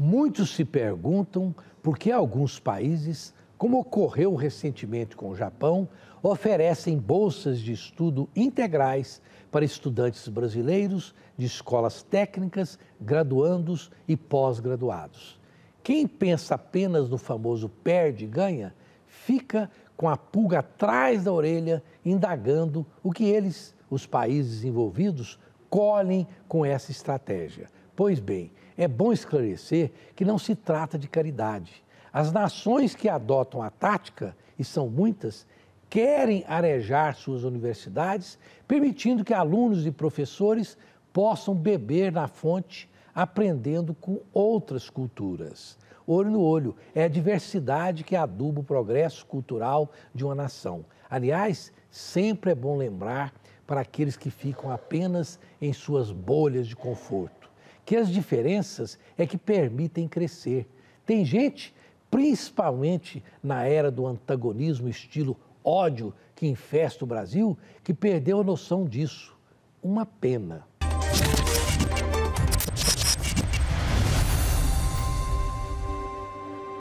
Muitos se perguntam por que alguns países, como ocorreu recentemente com o Japão, oferecem bolsas de estudo integrais para estudantes brasileiros de escolas técnicas, graduandos e pós-graduados. Quem pensa apenas no famoso perde e ganha, fica com a pulga atrás da orelha, indagando o que eles, os países envolvidos, colhem com essa estratégia. Pois bem, é bom esclarecer que não se trata de caridade. As nações que adotam a tática, e são muitas, querem arejar suas universidades, permitindo que alunos e professores possam beber na fonte, aprendendo com outras culturas. Olho no olho, é a diversidade que aduba o progresso cultural de uma nação. Aliás, sempre é bom lembrar para aqueles que ficam apenas em suas bolhas de conforto que as diferenças é que permitem crescer. Tem gente, principalmente na era do antagonismo estilo ódio que infesta o Brasil, que perdeu a noção disso. Uma pena.